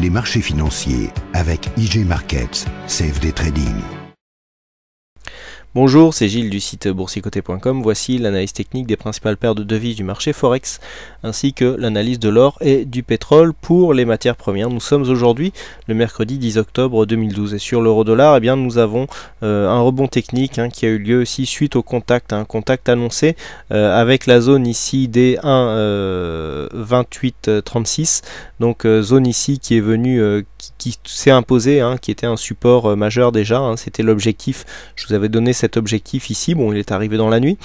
les marchés financiers avec IG Markets, Save des Trading. Bonjour, c'est Gilles du site boursicoté.com. Voici l'analyse technique des principales paires de devises du marché Forex ainsi que l'analyse de l'or et du pétrole pour les matières premières. Nous sommes aujourd'hui le mercredi 10 octobre 2012 et sur l'euro dollar, eh bien, nous avons euh, un rebond technique hein, qui a eu lieu aussi suite au contact, un hein, contact annoncé euh, avec la zone ici des 1 28 36. Donc euh, zone ici qui est venue qui, s'est imposée, hein, qui était un support majeur déjà, c'était l'objectif. Je vous avais donné cet objectif ici. Bon, il est arrivé dans la nuit,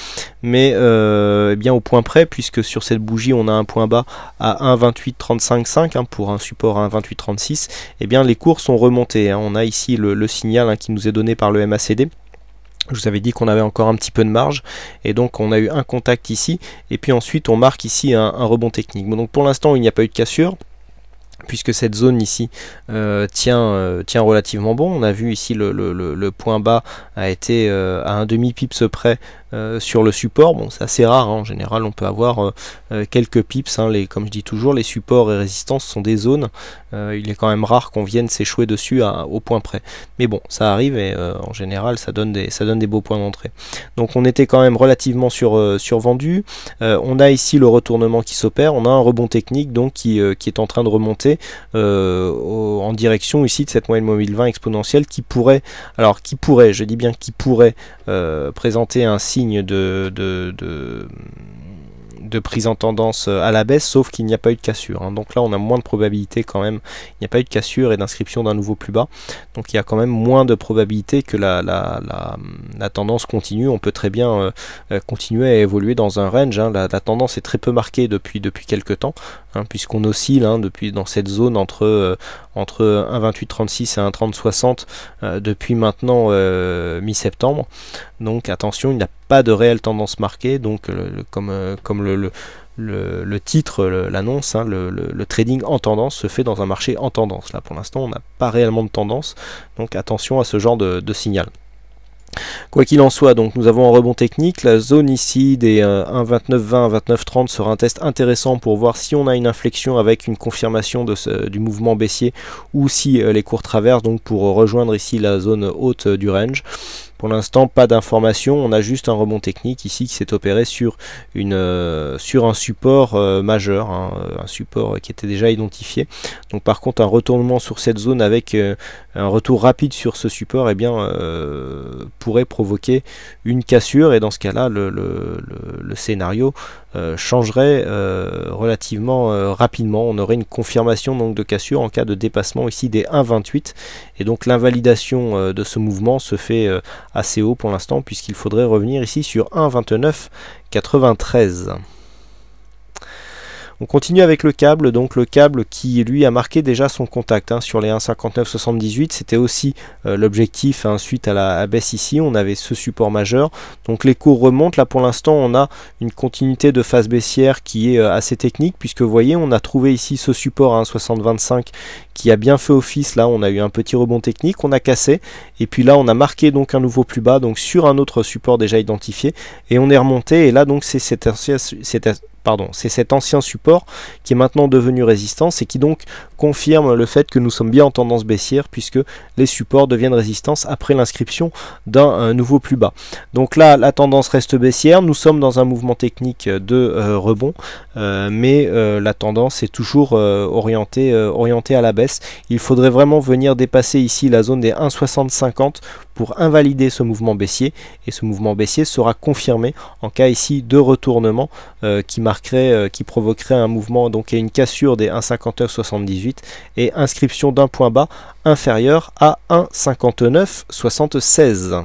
mais euh, eh bien au point près, puisque sur cette bougie on a un point bas à 1,28,35,5 hein, pour un support à 1,28,36, et eh bien les cours sont remontés. Hein. On a ici le, signal hein, qui nous est donné par le MACD. Je vous avais dit qu'on avait encore un petit peu de marge et donc on a eu un contact ici et puis ensuite on marque ici un, un rebond technique. donc pour l'instant il n'y a pas eu de cassure puisque cette zone ici euh, tient, euh, tient relativement bon. On a vu ici le, point bas a été euh, à un demi pips près euh, sur le support. Bon, c'est assez rare, hein. en général on peut avoir euh, euh, quelques pips, hein. les, comme je dis toujours, les supports et résistances sont des zones, il est quand même rare qu'on vienne s'échouer dessus au point près. Mais bon, ça arrive et en général ça donne des, ça donne des beaux points d'entrée. Donc on était quand même relativement sur, survendu, on a ici le retournement qui s'opère, on a un rebond technique donc qui, qui est en train de remonter en direction ici de cette moyenne mobile 20 exponentielle qui pourrait, alors qui pourrait, je dis bien qui pourrait présenter un signe de, de, prise en tendance à la baisse, sauf qu'il n'y a pas eu de cassure. Hein. Donc là, on a moins de probabilité quand même. Il n'y a pas eu de cassure et d'inscription d'un nouveau plus bas. Donc il y a quand même moins de probabilité que la, la, la, tendance continue. On peut très bien euh, euh, continuer à évoluer dans un range. Hein. La, tendance est très peu marquée depuis, depuis quelques temps. Hein, puisqu'on oscille hein, depuis dans cette zone entre euh, entre 1,2836 et 1,3060 euh, depuis maintenant euh, mi-septembre. Donc attention, il n'y a pas de réelle tendance marquée. Donc comme le, titre l'annonce, hein, le, trading en tendance se fait dans un marché en tendance. Là pour l'instant on n'a pas réellement de tendance, donc attention à ce genre de signal. Quoi qu'il en soit, donc nous avons un rebond technique. La zone ici des euh, vingt 1,2920, 1,2930 sera un test intéressant pour voir si on a une inflexion avec une confirmation de ce, du mouvement baissier ou si euh, les cours traversent donc pour rejoindre ici la zone haute euh, du range. Pour l'instant, pas d'information. on a juste un rebond technique ici qui s'est opéré sur, une, euh, sur un support euh, majeur, hein, euh, un support qui était déjà identifié. Donc par contre, un retournement sur cette zone avec un retour rapide sur ce support, et eh bien, pourrait provoquer une cassure et dans ce cas-là, le, le, le, le, scénario changerait relativement rapidement. On aurait une confirmation donc de cassure en cas de dépassement ici des 1,28 et donc l'invalidation de ce mouvement se fait assez haut pour l'instant puisqu'il faudrait revenir ici sur 1,29,93. On continue avec le câble, donc le câble qui lui a marqué déjà son contact hein, sur les 1,5978, c'était aussi euh, l'objectif ensuite hein, suite à la baisse ici, on avait ce support majeur, donc les cours remontent, là pour l'instant on a une continuité de phase baissière qui est euh, assez technique, puisque vous voyez on a trouvé ici ce support à hein, 1,6025 qui a bien fait office, là on a eu un petit rebond technique, on a cassé, et puis là on a marqué donc un nouveau plus bas, donc sur un autre support déjà identifié, et on est remonté, et là donc c'est cette, cette c'est cet ancien support qui est maintenant devenu résistance et qui donc confirme le fait que nous sommes bien en tendance baissière puisque les supports deviennent résistance après l'inscription d'un euh, nouveau plus bas. Donc là, la tendance reste baissière, nous sommes dans un mouvement technique de euh, rebond, euh, mais la tendance est toujours orientée, orientée à la baisse. Il faudrait vraiment venir dépasser ici la zone des 1,6050 pour invalider ce mouvement baissier et ce mouvement baissier sera confirmé en cas ici de retournement euh, qui marquerait, euh, qui provoquerait un mouvement donc et une cassure des 1,59,78 et inscription d'un point bas inférieur à 1,59,76.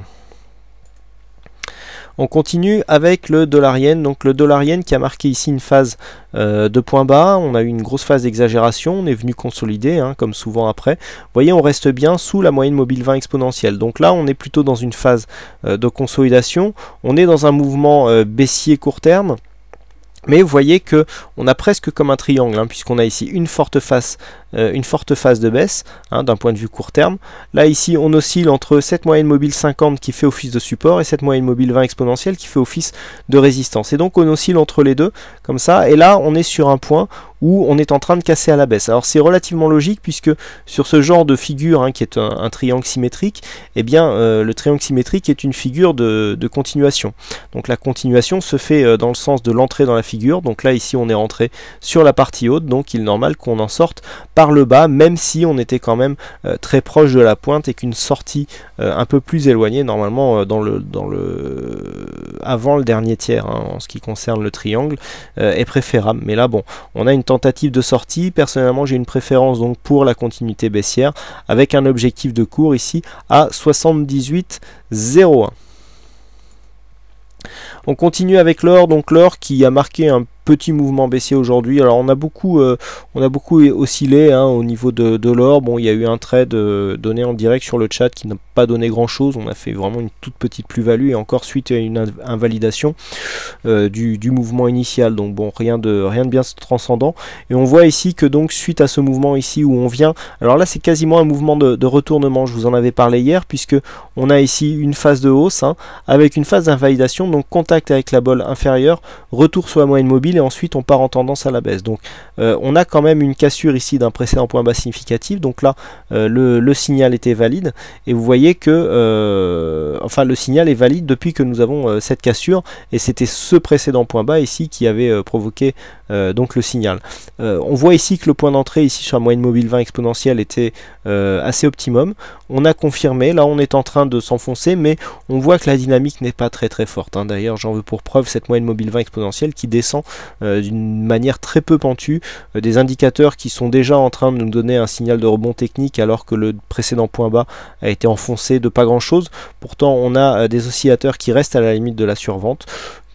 On continue avec le dollar Donc le dollarien qui a marqué ici une phase euh, de point bas. On a eu une grosse phase d'exagération. On est venu consolider, hein, comme souvent après. Vous voyez, on reste bien sous la moyenne mobile 20 exponentielle. Donc là, on est plutôt dans une phase euh, de consolidation. On est dans un mouvement euh, baissier court terme. Mais vous voyez que on a presque comme un triangle, hein, puisqu'on a ici une forte phase, euh, une forte de baisse hein, d'un point de vue court terme. Là ici on oscille entre cette moyenne mobile 50 qui fait office de support et cette moyenne mobile 20 exponentielle qui fait office de résistance. Et donc on oscille entre les deux comme ça. Et là on est sur un point où on est en train de casser à la baisse. Alors c'est relativement logique puisque sur ce genre de figure hein, qui est un, triangle symétrique, eh bien euh, le triangle symétrique est une figure de, continuation. Donc la continuation se fait euh, dans le sens de l'entrée dans la figure. Donc là ici on est rentré sur la partie haute, donc il est normal qu'on en sorte par le bas, même si on était quand même euh, très proche de la pointe et qu'une sortie un peu plus éloignée normalement dans le dans le avant le dernier tiers hein, en ce qui concerne le triangle est préférable. Mais là bon, on a une tentative de sortie. Personnellement, j'ai une préférence donc pour la continuité baissière avec un objectif de cours ici à 78,01. On continue avec l'or, donc l'or qui a marqué un petit mouvement baissier aujourd'hui. Alors on a beaucoup, euh, on a beaucoup oscillé hein, au niveau de, l'or. Bon, il y a eu un trade donné en direct sur le chat qui n'a pas donné grand chose. On a fait vraiment une toute petite plus-value et encore suite à une invalidation euh, du, mouvement initial. Donc bon, rien de rien de bien transcendant. Et on voit ici que donc suite à ce mouvement ici où on vient, alors là c'est quasiment un mouvement de, retournement. Je vous en avais parlé hier puisque on a ici une phase de hausse hein, avec une phase d'invalidation. Donc contact avec la bolle inférieure, retour sur la moyenne mobile et ensuite on part en tendance à la baisse. Donc euh, on a quand même une cassure ici d'un précédent point bas significatif. Donc là euh, le, signal était valide et vous voyez que euh, enfin le signal est valide depuis que nous avons cette cassure et c'était ce précédent point bas ici qui avait provoqué donc le signal. on voit ici que le point d'entrée ici sur la moyenne mobile 20 exponentielle était assez optimum. On a confirmé, là on est en train de s'enfoncer mais on voit que la dynamique n'est pas très très forte. Hein. D'ailleurs j'en veux pour preuve cette moyenne mobile 20 exponentielle qui descend euh, d'une manière très peu pentue, euh, des indicateurs qui sont déjà en train de nous donner un signal de rebond technique alors que le précédent point bas a été enfoncé de pas grand chose. Pourtant, on a euh, des oscillateurs qui restent à la limite de la survente.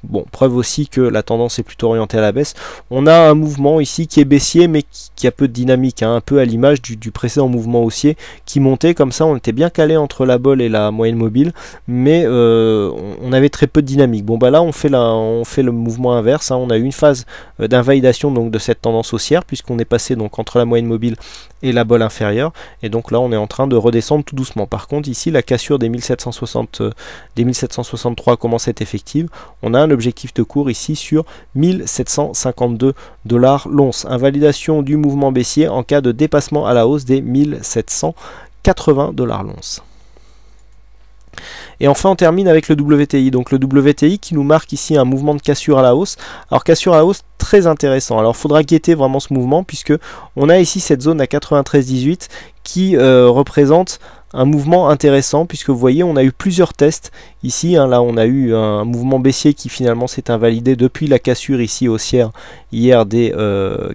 Bon, preuve aussi que la tendance est plutôt orientée à la baisse. On a un mouvement ici qui est baissier mais qui, a peu de dynamique, hein, un peu à l'image du, précédent mouvement haussier qui montait comme ça. On était bien calé entre la bolle et la moyenne mobile, mais euh, on avait très peu de dynamique. Bon, bah là, on fait, la, on fait le mouvement inverse. Hein. on a eu une phase euh, d'invalidation donc de cette tendance haussière puisqu'on est passé donc entre la moyenne mobile et la bolle inférieure. Et donc là, on est en train de redescendre tout doucement. Par contre, ici, la cassure des 1760, euh, des 1763 commence à être effective. On a le Objectif de cours ici sur 1752 dollars l'once. Invalidation du mouvement baissier en cas de dépassement à la hausse des 1780 dollars l'once. Et enfin, on termine avec le WTI. Donc le WTI qui nous marque ici un mouvement de cassure à la hausse. Alors cassure à la hausse très intéressant. Alors faudra guetter vraiment ce mouvement puisque on a ici cette zone à 93,18 qui euh, représente un mouvement intéressant puisque vous voyez on a eu plusieurs tests ici hein. là on a eu un mouvement baissier qui finalement s'est invalidé depuis la cassure ici haussière hier des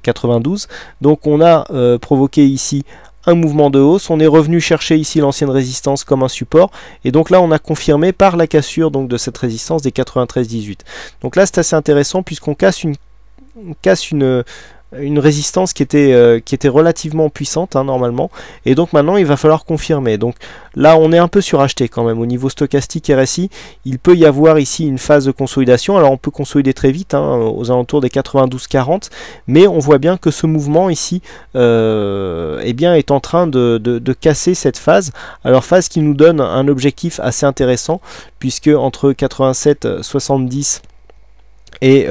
92 euh, donc on a euh, provoqué ici un mouvement de hausse. On est revenu chercher ici l'ancienne résistance comme un support. Et donc là, on a confirmé par la cassure donc, de cette résistance des 93-18. Donc là, c'est assez intéressant puisqu'on casse une, on casse une une résistance qui était, euh, qui était relativement puissante hein, normalement. Et donc maintenant il va falloir confirmer. Donc là on est un peu suracheté quand même. Au niveau stochastique RSI, il peut y avoir ici une phase de consolidation. Alors on peut consolider très vite hein, aux alentours des 92-40, mais on voit bien que ce mouvement ici euh, eh bien, est en train de, de, de, casser cette phase. Alors phase qui nous donne un objectif assez intéressant, puisque entre 87-70 et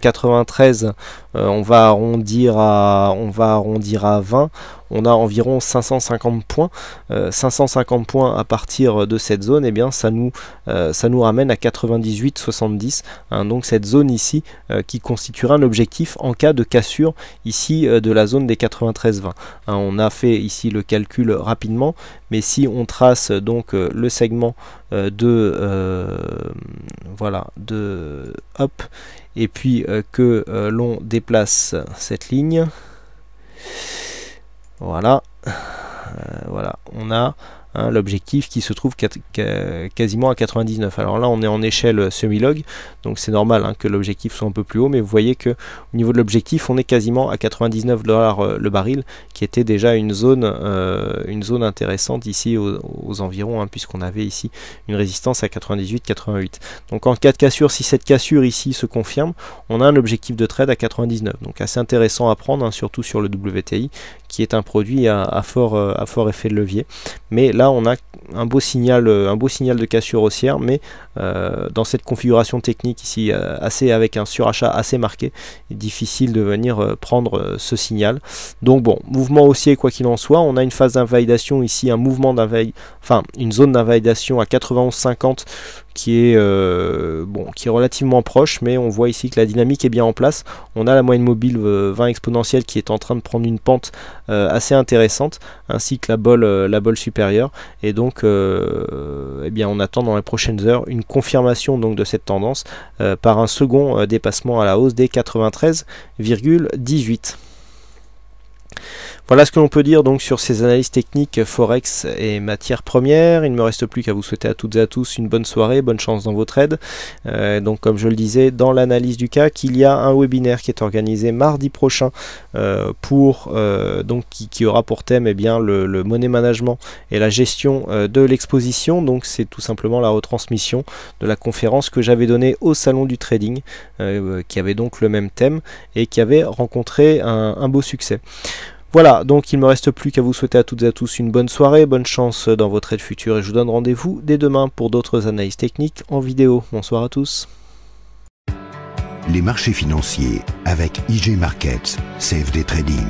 93 euh, euh, on va arrondir à on va arrondir à 20 on a environ 550 points. 550 euh, points à partir de cette zone, et eh bien ça nous, euh, ça nous ramène à 98,70. Hein, donc cette zone ici euh, qui constituera un objectif en cas de cassure ici de la zone des 93,20. Hein, on a fait ici le calcul rapidement, mais si on trace donc le segment de voilà de hop et puis que l'on déplace cette ligne voilà. Euh, voilà, on a hein, l'objectif qui se trouve quasiment à 99. Alors là, on est en échelle euh, semi-log, donc c'est normal hein, que l'objectif soit un peu plus haut, mais vous voyez que au niveau de l'objectif, on est quasiment à 99 dollars euh, le baril, qui était déjà une zone, euh, une zone intéressante ici aux, environs, hein, puisqu'on avait ici une résistance à 98-88. Donc en cas de cassure, si cette cassure ici se confirme, on a un objectif de trade à 99. Donc assez intéressant à prendre, hein, surtout sur le WTI, qui est un produit à, fort, euh, à fort effet de levier. Mais là, on a un beau signal, euh, un beau signal de cassure haussière, mais dans cette configuration technique ici, assez avec un surachat assez marqué, difficile de venir prendre ce signal. Donc bon, vous haussier quoi qu'il en soit. On a une phase d'invalidation ici, un mouvement d'invalidation, enfin une zone d'invalidation à 91,50 qui est euh, bon, qui est relativement proche, mais on voit ici que la dynamique est bien en place. On a la moyenne mobile 20 euh, exponentielle qui est en train de prendre une pente euh, assez intéressante, ainsi que la bolle, la bolle supérieure. Et donc, euh, eh bien, on attend dans les prochaines heures une confirmation donc de cette tendance par un second dépassement à la hausse des 93,18. Voilà ce que l'on peut dire donc sur ces analyses techniques euh, Forex et matières premières. Il ne me reste plus qu'à vous souhaiter à toutes et à tous une bonne soirée, bonne chance dans vos trades. Euh, donc comme je le disais dans l'analyse du cas, qu'il y a un webinaire qui est organisé mardi prochain euh, pour donc qui, aura pour thème eh bien le, le management et la gestion de l'exposition. Donc c'est tout simplement la retransmission de la conférence que j'avais donnée au salon du trading, qui avait donc le même thème et qui avait rencontré un, un beau succès. Voilà, donc il ne me reste plus qu'à vous souhaiter à toutes et à tous une bonne soirée, bonne chance dans votre aide future et je vous donne rendez-vous dès demain pour d'autres analyses techniques en vidéo. Bonsoir à tous. Les marchés financiers avec IG Markets, CFD Trading.